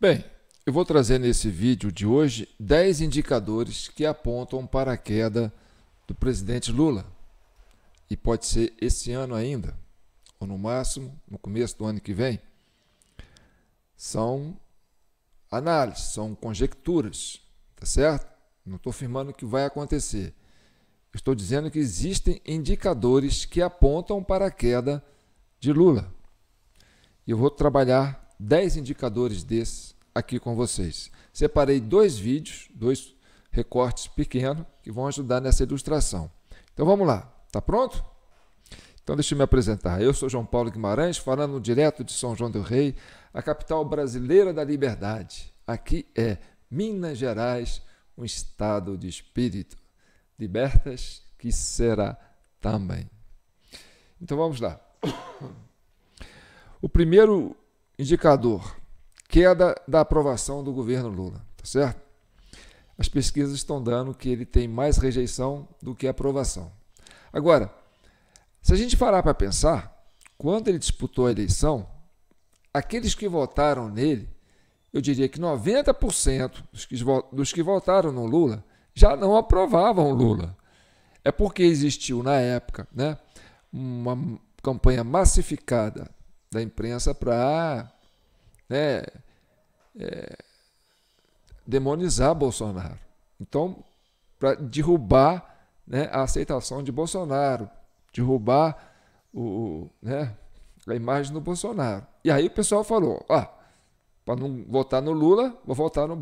Bem, eu vou trazer nesse vídeo de hoje 10 indicadores que apontam para a queda do presidente Lula. E pode ser esse ano ainda, ou no máximo no começo do ano que vem. São análises, são conjecturas, tá certo? Não estou afirmando que vai acontecer. Estou dizendo que existem indicadores que apontam para a queda de Lula. e Eu vou trabalhar 10 indicadores desses aqui com vocês. Separei dois vídeos, dois recortes pequenos que vão ajudar nessa ilustração. Então vamos lá, tá pronto? Então deixa eu me apresentar. Eu sou João Paulo Guimarães, falando direto de São João del Rei, a capital brasileira da liberdade. Aqui é Minas Gerais, um estado de espírito. Libertas que será também. Então vamos lá. O primeiro indicador: queda da aprovação do governo Lula, tá certo? As pesquisas estão dando que ele tem mais rejeição do que aprovação. Agora, se a gente parar para pensar, quando ele disputou a eleição, aqueles que votaram nele, eu diria que 90% dos que, dos que votaram no Lula já não aprovavam Lula. É porque existiu na época, né, uma campanha massificada da imprensa para né, é, demonizar Bolsonaro. Então, para derrubar né, a aceitação de Bolsonaro, derrubar o, né, a imagem do Bolsonaro. E aí o pessoal falou: ah, para não votar no Lula, vou votar no.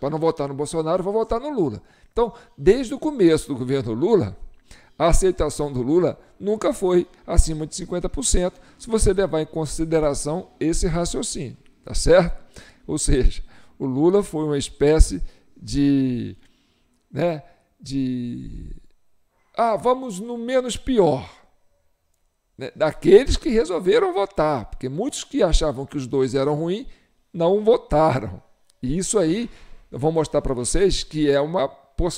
Para não votar no Bolsonaro, vou votar no Lula. Então, desde o começo do governo Lula, a aceitação do Lula nunca foi acima de 50%, se você levar em consideração esse raciocínio, tá certo? Ou seja, o Lula foi uma espécie de. Né, de ah, vamos no menos pior. Né? Daqueles que resolveram votar, porque muitos que achavam que os dois eram ruins não votaram. E isso aí eu vou mostrar para vocês que é uma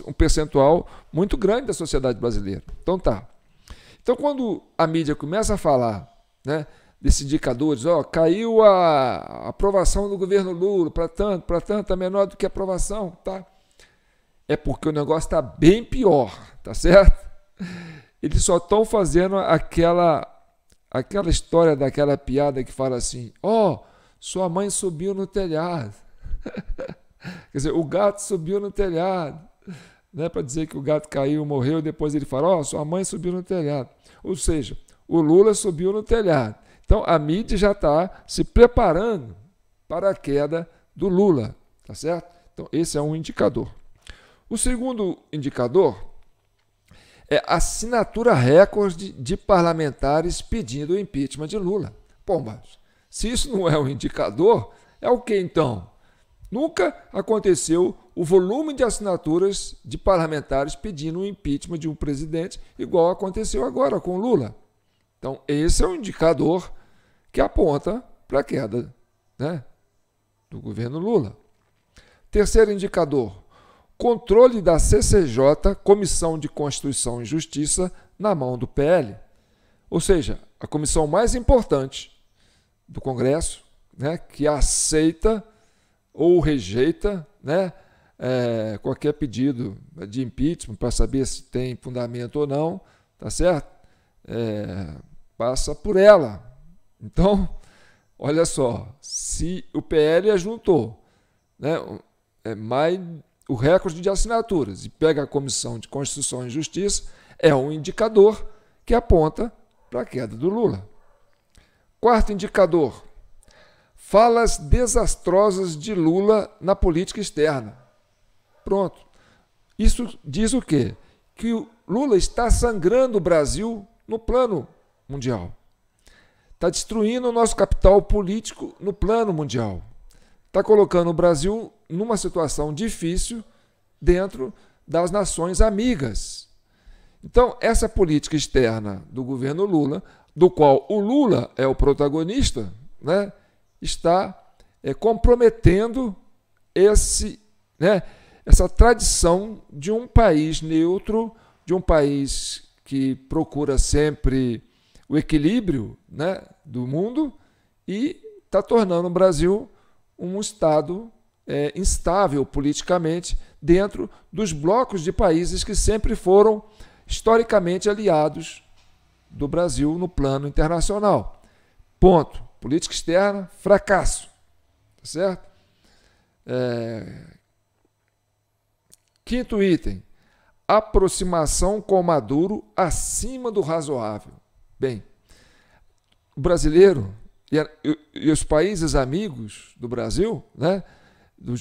um percentual muito grande da sociedade brasileira. Então tá. Então quando a mídia começa a falar né, desses indicadores, ó, caiu a aprovação do governo Lula para tanto, para tanto, é menor do que a aprovação, tá? É porque o negócio está bem pior, tá certo? Eles só estão fazendo aquela aquela história daquela piada que fala assim, ó, oh, sua mãe subiu no telhado. Quer dizer, o gato subiu no telhado. né, para dizer que o gato caiu, morreu, e depois ele fala: Ó, oh, sua mãe subiu no telhado. Ou seja, o Lula subiu no telhado. Então a mídia já está se preparando para a queda do Lula, tá certo? Então esse é um indicador. O segundo indicador é assinatura recorde de parlamentares pedindo o impeachment de Lula. mas se isso não é um indicador, é o que então? Nunca aconteceu o volume de assinaturas de parlamentares pedindo o impeachment de um presidente, igual aconteceu agora com Lula. Então, esse é um indicador que aponta para a queda né, do governo Lula. Terceiro indicador: controle da CCJ, Comissão de Constituição e Justiça, na mão do PL. Ou seja, a comissão mais importante do Congresso, né, que aceita ou rejeita né, é, qualquer pedido de impeachment para saber se tem fundamento ou não, tá certo? É, passa por ela. Então, olha só, se o PL ajuntou né, é mais o recorde de assinaturas e pega a Comissão de Constituição e Justiça, é um indicador que aponta para a queda do Lula. Quarto indicador: falas desastrosas de Lula na política externa. Pronto. Isso diz o quê? Que o Lula está sangrando o Brasil no plano mundial. Está destruindo o nosso capital político no plano mundial. Está colocando o Brasil numa situação difícil dentro das nações amigas. Então, essa política externa do governo Lula, do qual o Lula é o protagonista, né, está é, comprometendo esse. Né, essa tradição de um país neutro, de um país que procura sempre o equilíbrio né, do mundo e está tornando o Brasil um Estado é, instável politicamente dentro dos blocos de países que sempre foram historicamente aliados do Brasil no plano internacional. Ponto. Política externa, fracasso. Tá certo? É, Quinto item: aproximação com Maduro acima do razoável. Bem, o brasileiro e, e, e os países amigos do Brasil, né?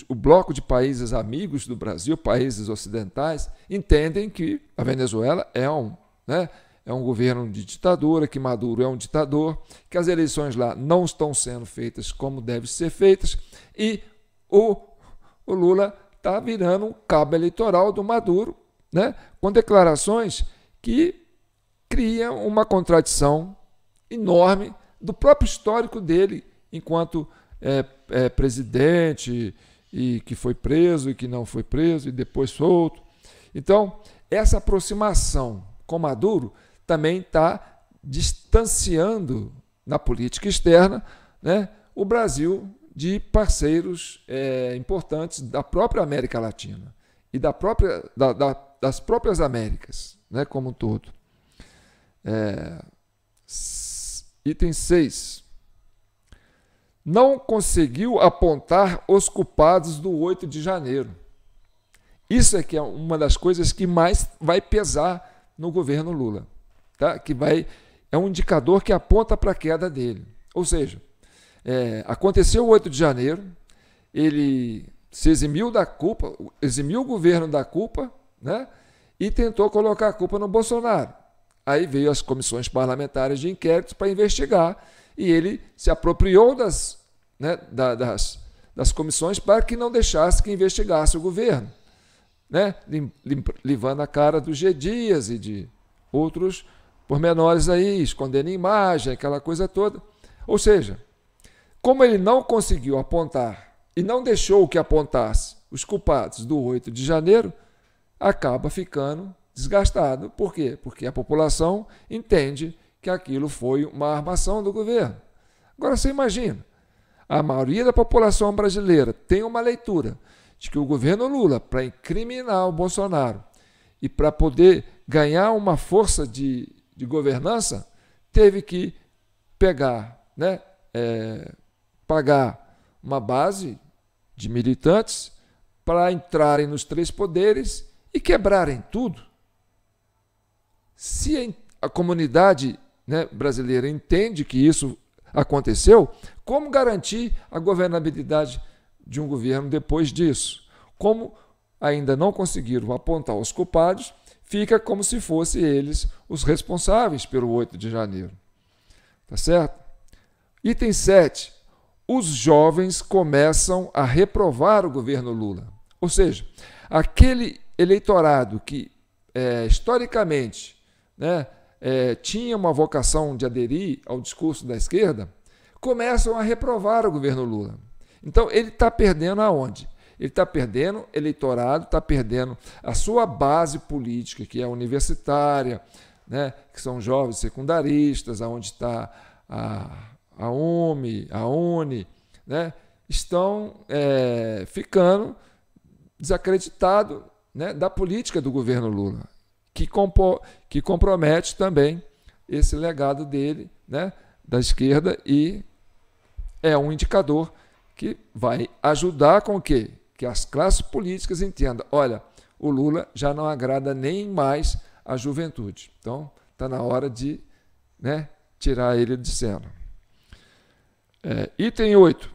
o bloco de países amigos do Brasil, países ocidentais, entendem que a Venezuela é um, né, é um governo de ditadura, que Maduro é um ditador, que as eleições lá não estão sendo feitas como devem ser feitas e o, o Lula está virando um cabo eleitoral do Maduro, né? com declarações que criam uma contradição enorme do próprio histórico dele enquanto é, é, presidente e que foi preso e que não foi preso e depois solto. Então, essa aproximação com Maduro também está distanciando na política externa né, o Brasil de parceiros é, importantes da própria América Latina e da própria, da, da, das próprias Américas né, como um todo. É, item 6. Não conseguiu apontar os culpados do 8 de janeiro. Isso é que é uma das coisas que mais vai pesar no governo Lula, tá? Que vai é um indicador que aponta para a queda dele. Ou seja, é, aconteceu o 8 de janeiro, ele se eximiu da culpa, eximiu o governo da culpa, né? E tentou colocar a culpa no Bolsonaro. Aí veio as comissões parlamentares de inquérito para investigar e ele se apropriou das, né, das, das comissões para que não deixasse que investigasse o governo, né? Livrando a cara do G. Dias e de outros pormenores aí, escondendo imagem, aquela coisa toda. Ou seja, como ele não conseguiu apontar e não deixou que apontasse os culpados do 8 de janeiro, acaba ficando desgastado. Por quê? Porque a população entende que aquilo foi uma armação do governo. Agora você imagina, a maioria da população brasileira tem uma leitura de que o governo Lula, para incriminar o Bolsonaro e para poder ganhar uma força de, de governança, teve que pegar, né, é, pagar uma base de militantes para entrarem nos três poderes e quebrarem tudo. Se a comunidade né, brasileira entende que isso aconteceu, como garantir a governabilidade de um governo depois disso? Como ainda não conseguiram apontar os culpados, fica como se fossem eles os responsáveis pelo 8 de janeiro. Tá certo? Item 7 os jovens começam a reprovar o governo Lula. Ou seja, aquele eleitorado que é, historicamente né, é, tinha uma vocação de aderir ao discurso da esquerda, começam a reprovar o governo Lula. Então ele está perdendo aonde? Ele está perdendo eleitorado, está perdendo a sua base política, que é universitária, né, que são jovens secundaristas, aonde está a a UME, a UNI, né, estão é, ficando desacreditados né, da política do governo Lula, que, compo, que compromete também esse legado dele, né, da esquerda, e é um indicador que vai ajudar com que, que as classes políticas entendam, olha, o Lula já não agrada nem mais a juventude. Então, está na hora de né, tirar ele de cena. É, item 8.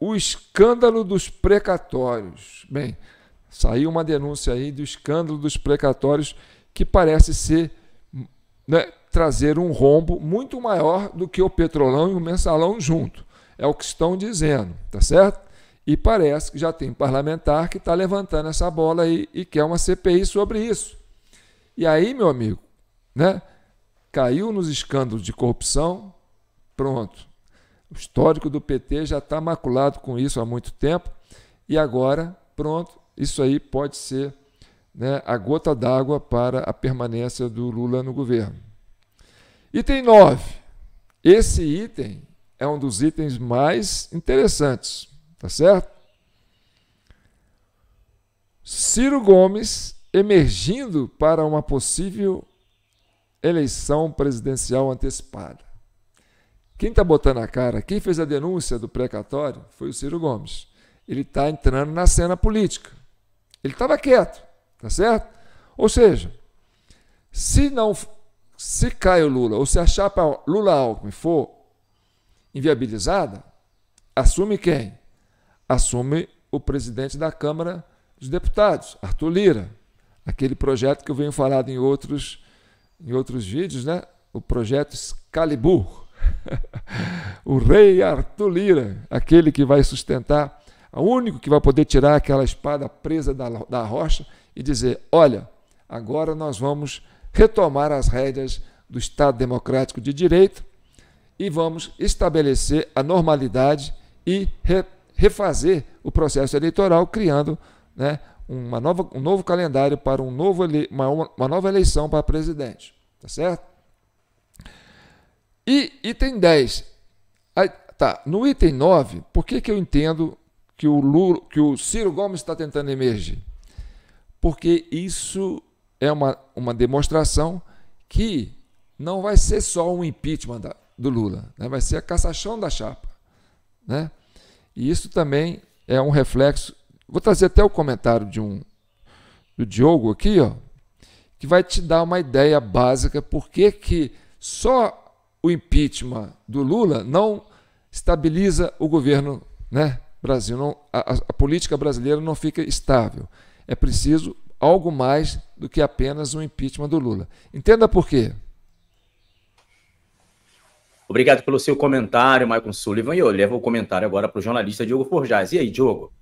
O escândalo dos precatórios. Bem, saiu uma denúncia aí do escândalo dos precatórios que parece ser né, trazer um rombo muito maior do que o Petrolão e o Mensalão junto. É o que estão dizendo, tá certo? E parece que já tem parlamentar que está levantando essa bola aí e quer uma CPI sobre isso. E aí, meu amigo, né? Caiu nos escândalos de corrupção, pronto histórico do PT já está maculado com isso há muito tempo e agora, pronto, isso aí pode ser né, a gota d'água para a permanência do Lula no governo. Item 9. Esse item é um dos itens mais interessantes, tá certo? Ciro Gomes emergindo para uma possível eleição presidencial antecipada. Quem está botando a cara, quem fez a denúncia do precatório foi o Ciro Gomes. Ele está entrando na cena política. Ele estava quieto, tá certo? Ou seja, se não se cai o Lula ou se a chapa Lula Alckmin for inviabilizada, assume quem? Assume o presidente da Câmara dos Deputados, Arthur Lira. Aquele projeto que eu venho falado em outros, em outros vídeos, né? o projeto Excalibur. o rei Arthur Lira, aquele que vai sustentar, o único que vai poder tirar aquela espada presa da, da rocha e dizer: olha, agora nós vamos retomar as rédeas do Estado Democrático de Direito e vamos estabelecer a normalidade e re, refazer o processo eleitoral, criando né, uma nova, um novo calendário para um novo ele, uma, uma nova eleição para presidente. Tá certo? E item 10. Aí, tá, no item 9, por que, que eu entendo que o, Lula, que o Ciro Gomes está tentando emergir? Porque isso é uma, uma demonstração que não vai ser só um impeachment da, do Lula, né? vai ser a cassação da chapa. Né? E isso também é um reflexo. Vou trazer até o comentário de um do Diogo aqui, ó, que vai te dar uma ideia básica por que que só o impeachment do Lula não estabiliza o governo né, Brasil. Não, a, a política brasileira não fica estável. É preciso algo mais do que apenas um impeachment do Lula. Entenda por quê. Obrigado pelo seu comentário, Michael Sullivan. E eu levo o comentário agora para o jornalista Diogo Forjaz. E aí, Diogo?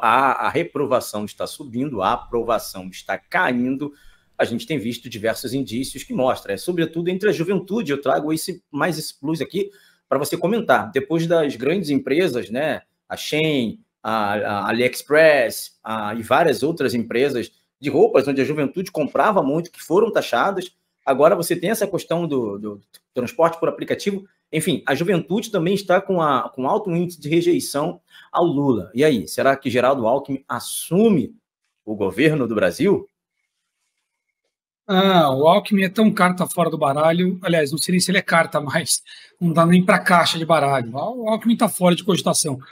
A, a, reprovação está subindo, a aprovação está caindo a gente tem visto diversos indícios que mostram, é, sobretudo entre a juventude. Eu trago esse, mais esse plus aqui para você comentar. Depois das grandes empresas, né, a Shein, a, a AliExpress a, e várias outras empresas de roupas onde a juventude comprava muito, que foram taxadas. Agora você tem essa questão do, do, do transporte por aplicativo. Enfim, a juventude também está com, a, com alto índice de rejeição ao Lula. E aí, será que Geraldo Alckmin assume o governo do Brasil? Ah, o Alckmin é tão carta fora do baralho. Aliás, não sei nem se ele é carta mais. Não dá nem para caixa de baralho. Ah, o Alckmin está fora de cogitação. Não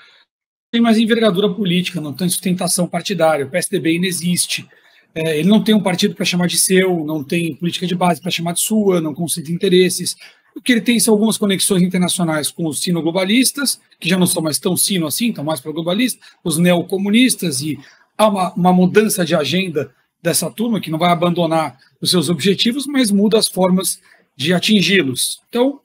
tem mais envergadura política, não tem sustentação partidária. O PSDB inexiste. É, ele não tem um partido para chamar de seu, não tem política de base para chamar de sua, não concentra interesses. O que ele tem são algumas conexões internacionais com os sino-globalistas, que já não são mais tão sino assim, estão mais para globalistas, os neocomunistas e há uma, uma mudança de agenda dessa turma, que não vai abandonar os seus objetivos, mas muda as formas de atingi-los. Então,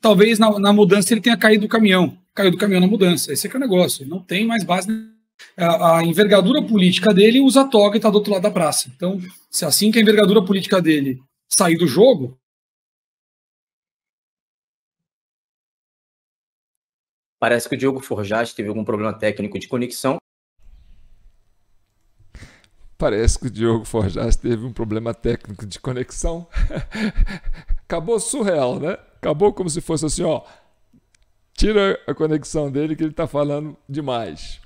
talvez na, na, mudança ele tenha caído do caminhão, caiu do caminhão na mudança. Esse é que é o negócio, ele não tem mais base. Né? A, a envergadura política dele usa toga e está do outro lado da praça. Então, se assim que a envergadura política dele sair do jogo, Parece que o Diogo Forjat teve algum problema técnico de conexão. Parece que o Diogo Forjas teve um problema técnico de conexão. Acabou surreal, né? Acabou como se fosse assim, ó. Tira a conexão dele que ele está falando demais.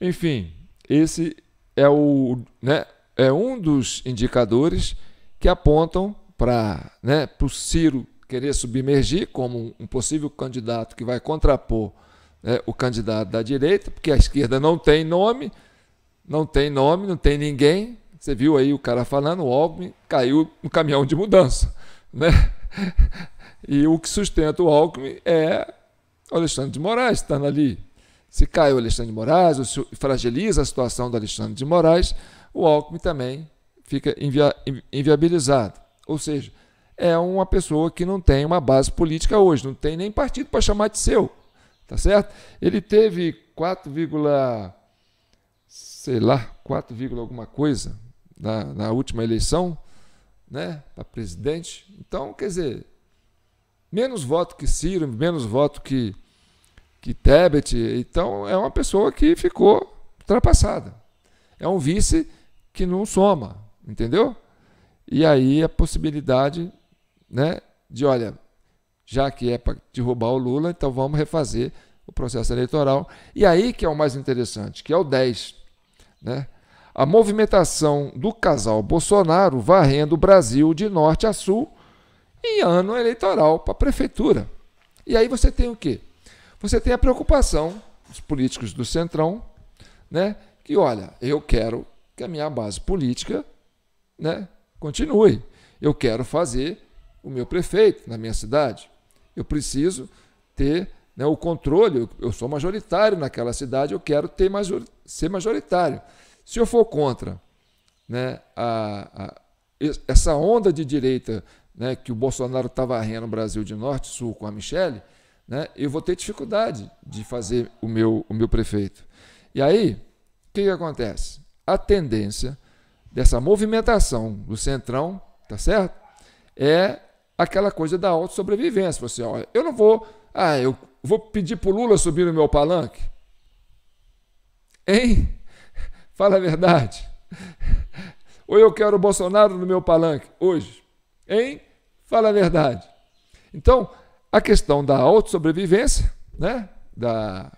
Enfim, esse é o, né, é um dos indicadores que apontam para, né, o Ciro querer submergir como um possível candidato que vai contrapor né, o candidato da direita, porque a esquerda não tem nome, não tem nome, não tem ninguém. Você viu aí o cara falando, o Alckmin caiu no caminhão de mudança. Né? E o que sustenta o Alckmin é o Alexandre de Moraes estando tá ali. Se cai o Alexandre de Moraes, ou se fragiliza a situação do Alexandre de Moraes, o Alckmin também fica inviabilizado. Ou seja, é uma pessoa que não tem uma base política hoje, não tem nem partido para chamar de seu. Tá certo? Ele teve 4, sei lá, 4, alguma coisa na, na última eleição, né, para presidente. Então, quer dizer, menos voto que Ciro, menos voto que, que Tebet. Então, é uma pessoa que ficou ultrapassada. É um vice que não soma, entendeu? E aí a possibilidade né, de, olha, já que é para derrubar o Lula, então vamos refazer o processo eleitoral. E aí que é o mais interessante, que é o 10. Né? A movimentação do casal Bolsonaro varrendo o Brasil de norte a sul em ano eleitoral para a prefeitura. E aí você tem o quê? Você tem a preocupação dos políticos do Centrão, né? Que olha, eu quero que a minha base política, né, continue. Eu quero fazer o meu prefeito na minha cidade. Eu preciso ter né, o controle, eu sou majoritário naquela cidade, eu quero ter major, ser majoritário. Se eu for contra né, a, a, essa onda de direita né, que o Bolsonaro está varrendo o Brasil de norte sul com a Michelle, né, eu vou ter dificuldade de fazer o meu, o meu prefeito. E aí, o que, que acontece? A tendência dessa movimentação do centrão, tá certo? É aquela coisa da auto sobrevivência Você, assim, olha, eu não vou, ah, eu vou pedir para o Lula subir no meu palanque? Hein? Fala a verdade. Ou eu quero o Bolsonaro no meu palanque hoje? Hein? Fala a verdade. Então, a questão da autossobrevivência, né? da,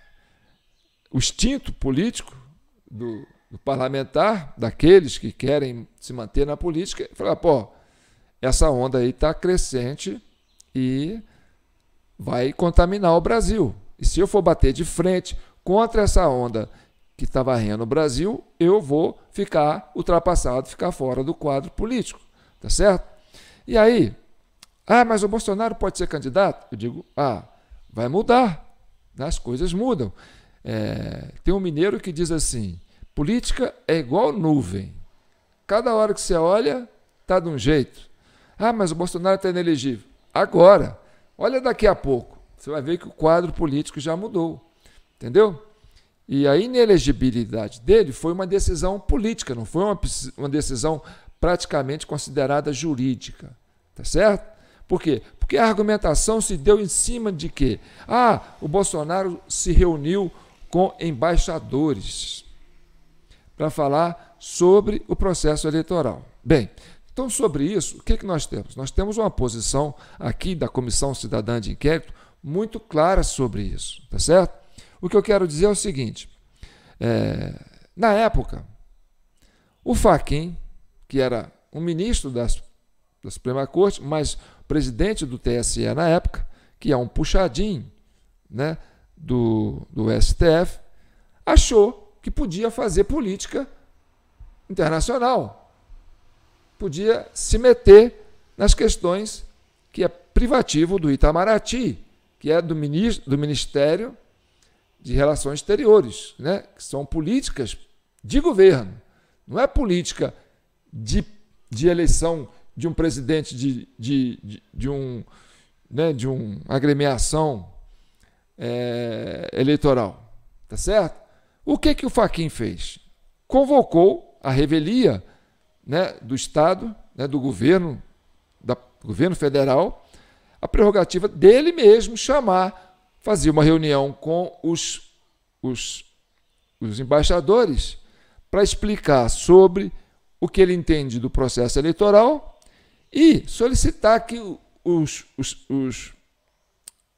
o instinto político do, do, parlamentar, daqueles que querem se manter na política, falar, pô, essa onda aí está crescente e vai contaminar o Brasil. E se eu for bater de frente contra essa onda que está varrendo o Brasil, eu vou ficar ultrapassado, ficar fora do quadro político. Tá certo? E aí, ah, mas o Bolsonaro pode ser candidato? Eu digo, ah, vai mudar. Né? As coisas mudam. É, tem um mineiro que diz assim: política é igual nuvem. Cada hora que você olha, está de um jeito. Ah, mas o Bolsonaro está inelegível. Agora. Olha daqui a pouco, você vai ver que o quadro político já mudou. Entendeu? E a inelegibilidade dele foi uma decisão política, não foi uma, uma decisão praticamente considerada jurídica. Tá certo? Por quê? Porque a argumentação se deu em cima de quê? Ah, o Bolsonaro se reuniu com embaixadores para falar sobre o processo eleitoral. Bem, então, sobre isso, o que, é que nós temos? Nós temos uma posição aqui da Comissão Cidadã de Inquérito muito clara sobre isso, tá certo? O que eu quero dizer é o seguinte: é, na época, o Faquim, que era um ministro das, da Suprema Corte, mas presidente do TSE na época, que é um puxadinho né, do, do STF, achou que podia fazer política internacional, podia se meter nas questões que é privativo do Itamaraty, que é do, ministro, do Ministério de Relações Exteriores, né? que são políticas de governo, não é política de, de eleição de um presidente de, de, de, de um né, de uma agremiação é, eleitoral, tá certo? O que que o Faquin fez? Convocou a revelia né, do Estado, né, do governo, da, do governo federal, a prerrogativa dele mesmo chamar, fazer uma reunião com os, os, os embaixadores para explicar sobre o que ele entende do processo eleitoral e solicitar que os, os, os,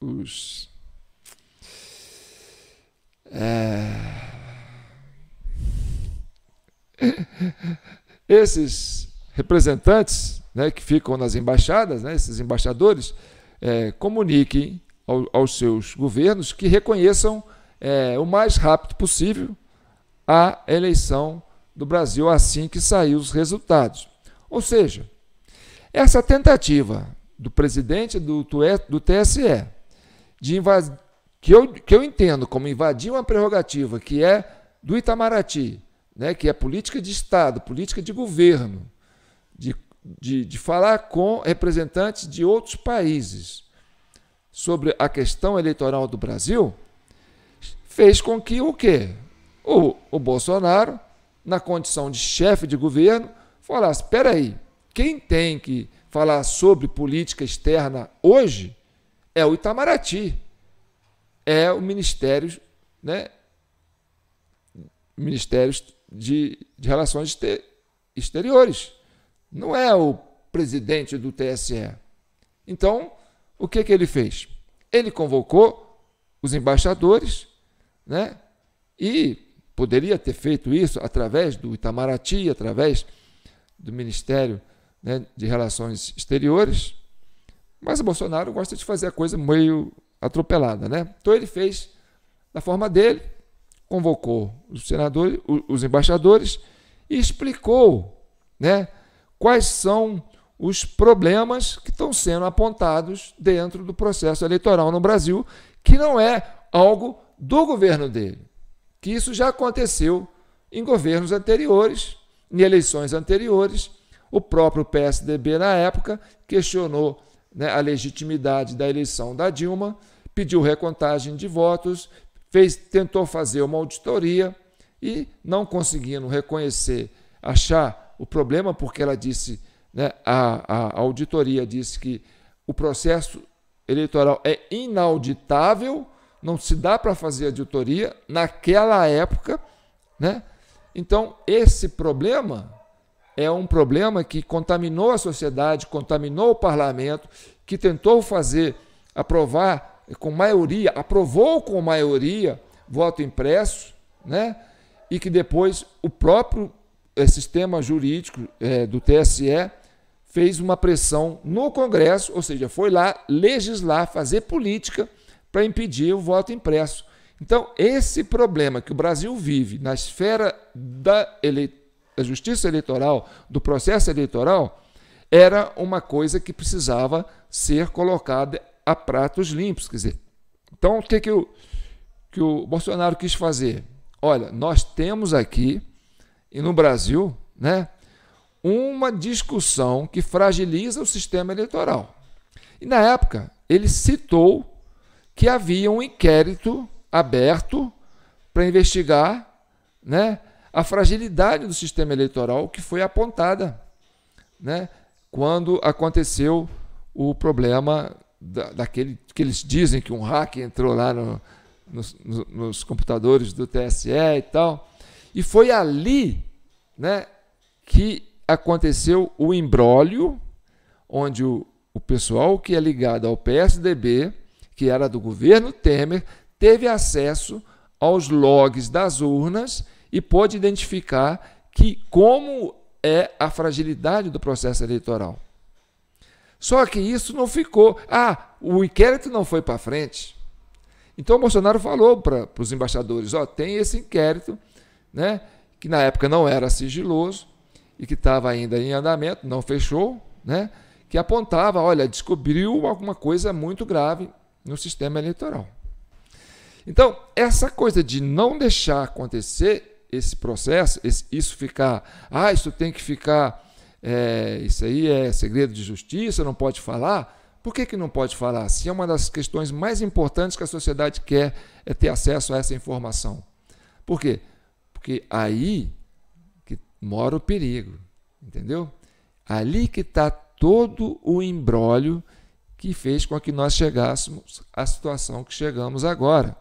os é... Esses representantes né, que ficam nas embaixadas, né, esses embaixadores, é, comuniquem ao, aos seus governos que reconheçam é, o mais rápido possível a eleição do Brasil assim que sair os resultados. Ou seja, essa tentativa do presidente do, do TSE de invadir, que eu, que eu entendo como invadir uma prerrogativa que é do Itamaraty né, que é política de Estado, política de governo, de, de, de falar com representantes de outros países sobre a questão eleitoral do Brasil, fez com que o quê? O, o Bolsonaro, na condição de chefe de governo, falasse: espera aí, quem tem que falar sobre política externa hoje é o Itamaraty, é o Ministério, né? Ministério de, de Relações Exteriores. Não é o presidente do TSE. Então, o que, que ele fez? Ele convocou os embaixadores, né? E poderia ter feito isso através do Itamaraty, através do Ministério né, de Relações Exteriores, mas o Bolsonaro gosta de fazer a coisa meio atropelada, né? Então ele fez da forma dele, convocou os senadores, os embaixadores e explicou, né, quais são os problemas que estão sendo apontados dentro do processo eleitoral no Brasil, que não é algo do governo dele, que isso já aconteceu em governos anteriores, em eleições anteriores. O próprio PSDB, na época, questionou né, a legitimidade da eleição da Dilma, pediu recontagem de votos, fez, tentou fazer uma auditoria e, não conseguindo reconhecer, achar o problema, porque ela disse, né, a, a auditoria disse que o processo eleitoral é inauditável, não se dá para fazer auditoria naquela época, né? Então, esse problema é um problema que contaminou a sociedade, contaminou o parlamento, que tentou fazer aprovar com maioria, aprovou com maioria voto impresso, né? E que depois o próprio eh, sistema jurídico é, do TSE fez uma pressão no Congresso, ou seja, foi lá legislar, fazer política para impedir o voto impresso. Então, esse problema que o Brasil vive na esfera da, ele... da justiça eleitoral, do processo eleitoral, era uma coisa que precisava ser colocada a pratos limpos. Quer dizer, então o que, que, o, que o Bolsonaro quis fazer? Olha, nós temos aqui, e no Brasil, né, uma discussão que fragiliza o sistema eleitoral. E na época, ele citou que havia um inquérito aberto para investigar né, a fragilidade do sistema eleitoral que foi apontada né, quando aconteceu o problema da, daquele que eles dizem que um hack entrou lá no, nos, nos, computadores do TSE e tal. E foi ali né, que aconteceu o imbróglio, onde o, o pessoal que é ligado ao PSDB, que era do governo Temer, teve acesso aos logs das urnas e pôde identificar que como é a fragilidade do processo eleitoral. Só que isso não ficou. Ah, o inquérito não foi para frente. Então o Bolsonaro falou para os embaixadores: ó, tem esse inquérito, né, que na época não era sigiloso e que estava ainda em andamento, não fechou, né, que apontava: olha, descobriu alguma coisa muito grave no sistema eleitoral. Então, essa coisa de não deixar acontecer esse processo, esse, isso ficar, ah, isso tem que ficar é, isso aí é segredo de justiça, não pode falar. Por que, que não pode falar? Se é uma das questões mais importantes que a sociedade quer é ter acesso a essa informação. Por quê? Porque aí que mora o perigo, entendeu? Ali que está todo o embrólio que fez com que nós chegássemos à situação que chegamos agora.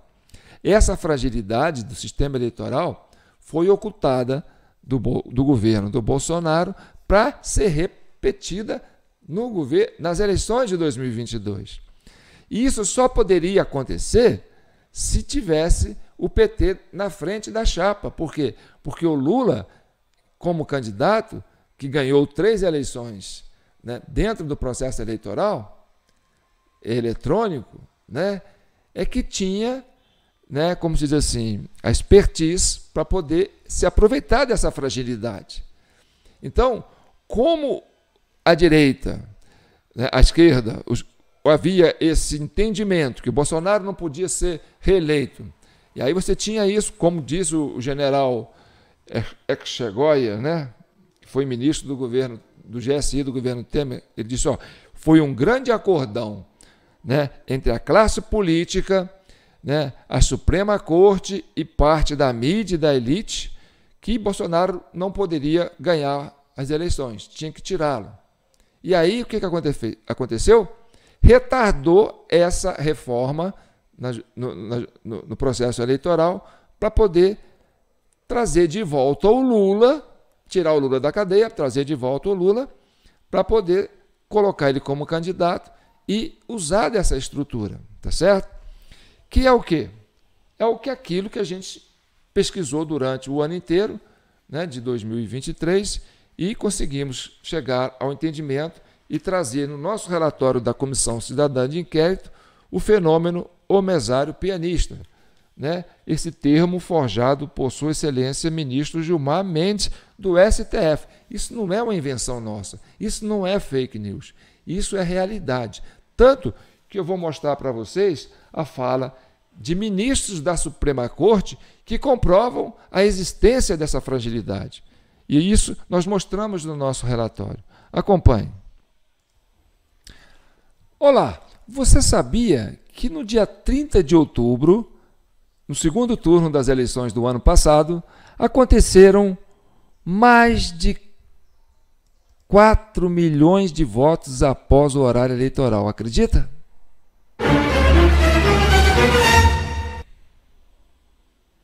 Essa fragilidade do sistema eleitoral foi ocultada do, do governo do Bolsonaro para ser repetida no governo, nas eleições de 2022. E isso só poderia acontecer se tivesse o PT na frente da chapa. Por quê? Porque o Lula, como candidato, que ganhou três eleições né, dentro do processo eleitoral eletrônico, né, é que tinha, né, como se diz assim, a expertise para poder se aproveitar dessa fragilidade. Então, como a direita, né, a esquerda, os, havia esse entendimento que Bolsonaro não podia ser reeleito. E aí você tinha isso, como diz o general Exchegoia, né, que foi ministro do governo do GSI do governo Temer, ele disse, ó, foi um grande acordão, né, entre a classe política, né, a Suprema Corte e parte da mídia e da elite que Bolsonaro não poderia ganhar as eleições, tinha que tirá-lo. E aí o que, que aconteceu? Retardou essa reforma na, no, na, no processo eleitoral para poder trazer de volta o Lula, tirar o Lula da cadeia, trazer de volta o Lula, para poder colocar ele como candidato e usar dessa estrutura, tá certo? Que é o quê? É o que aquilo que a gente pesquisou durante o ano inteiro, né, de 2023, e conseguimos chegar ao entendimento e trazer no nosso relatório da Comissão Cidadã de Inquérito o fenômeno homesário pianista. Né? Esse termo forjado por Sua Excelência Ministro Gilmar Mendes, do STF. Isso não é uma invenção nossa, isso não é fake news, isso é realidade. Tanto que eu vou mostrar para vocês a fala de ministros da Suprema Corte que comprovam a existência dessa fragilidade. E isso nós mostramos no nosso relatório. Acompanhe. Olá, você sabia que no dia 30 de outubro, no segundo turno das eleições do ano passado, aconteceram mais de 4 milhões de votos após o horário eleitoral, acredita?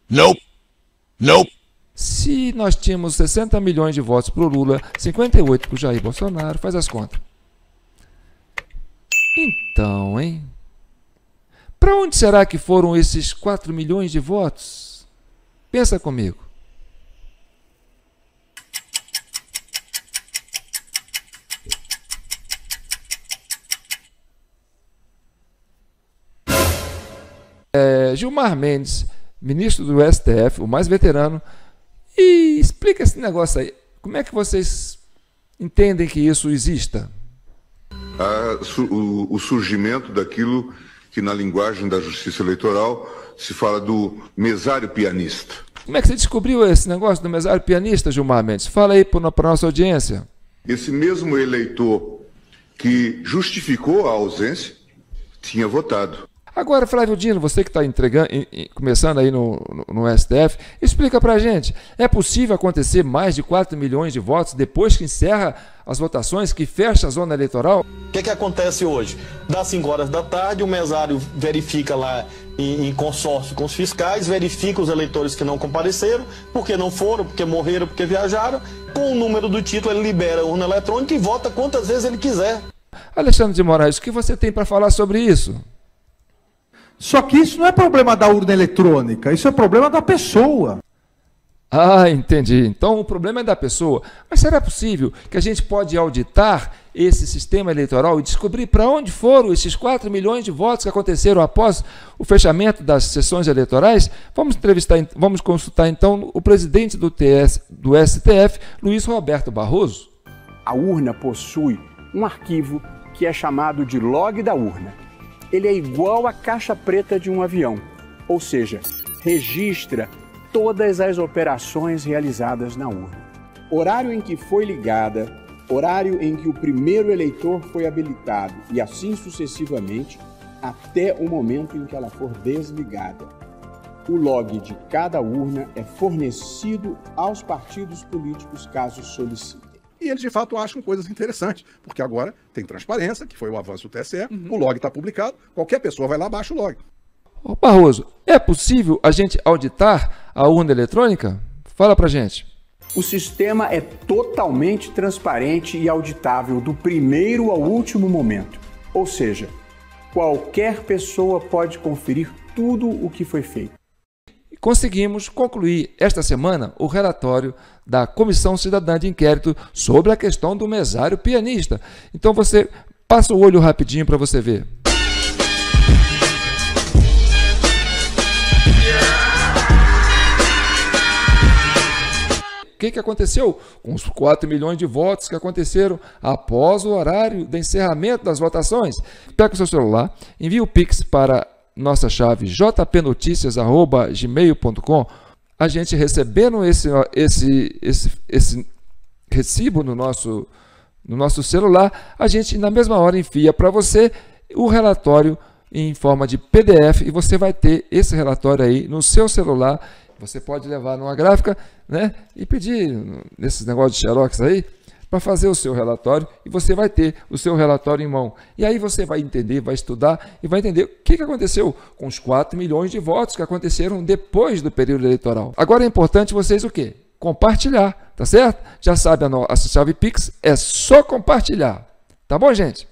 Não. Não. Se nós tínhamos 60 milhões de votos para o Lula, 58 para o Jair Bolsonaro, faz as contas. Então, hein? Para onde será que foram esses 4 milhões de votos? Pensa comigo. É, Gilmar Mendes, ministro do STF, o mais veterano, e explica esse negócio aí. Como é que vocês entendem que isso exista? o, o surgimento daquilo que na linguagem da justiça eleitoral se fala do mesário pianista. Como é que você descobriu esse negócio do mesário pianista, Gilmar Mendes? Fala aí para a nossa audiência. Esse mesmo eleitor que justificou a ausência tinha votado. Agora, Flávio Dino, você que está começando aí no, no, no STF, explica para gente, é possível acontecer mais de 4 milhões de votos depois que encerra as votações, que fecha a zona eleitoral? O que, que acontece hoje? Das 5 horas da tarde, o mesário verifica lá em, consórcio com os fiscais, verifica os eleitores que não compareceram, porque não foram, porque morreram, porque viajaram. Com o número do título, ele libera a urna eletrônica e vota quantas vezes ele quiser. Alexandre de Moraes, o que você tem para falar sobre isso? Só que isso não é problema da urna eletrônica, isso é problema da pessoa. Ah, entendi. Então o problema é da pessoa. Mas será possível que a gente pode auditar esse sistema eleitoral e descobrir para onde foram esses 4 milhões de votos que aconteceram após o fechamento das sessões eleitorais? Vamos entrevistar, vamos consultar então o presidente do, TS, do STF, Luiz Roberto Barroso. A urna possui um arquivo que é chamado de log da urna ele é igual à caixa preta de um avião, ou seja, registra todas as operações realizadas na urna. Horário em que foi ligada, horário em que o primeiro eleitor foi habilitado e assim sucessivamente, até o momento em que ela for desligada. O log de cada urna é fornecido aos partidos políticos caso solicite. E eles, de fato, acham coisas interessantes, porque agora tem transparência, que foi o avanço do TSE, uhum. o log está publicado, qualquer pessoa vai lá, baixa o log. Ô Barroso, é possível a gente auditar a urna eletrônica? Fala pra gente. O sistema é totalmente transparente e auditável do primeiro ao último momento. Ou seja, qualquer pessoa pode conferir tudo o que foi feito conseguimos concluir esta semana o relatório da Comissão Cidadã de Inquérito sobre a questão do mesário pianista. Então você passa o olho rapidinho para você ver. O que, que aconteceu com os 4 milhões de votos que aconteceram após o horário de encerramento das votações? Pega o seu celular, envia o Pix para nossa chave jpnoticias@gmail.com, a gente recebendo esse, esse, esse, esse recibo no nosso, no nosso celular, a gente na mesma hora envia para você o relatório em forma de PDF e você vai ter esse relatório aí no seu celular. Você pode levar numa gráfica, né? E pedir nesses negócios de xerox aí, para fazer o seu relatório e você vai ter o seu relatório em mão. E aí você vai entender, vai estudar e vai entender o que aconteceu com os 4 milhões de votos que aconteceram depois do período eleitoral. Agora é importante vocês o quê? Compartilhar, tá certo? Já sabe a, nossa chave Pix é só compartilhar. Tá bom, gente?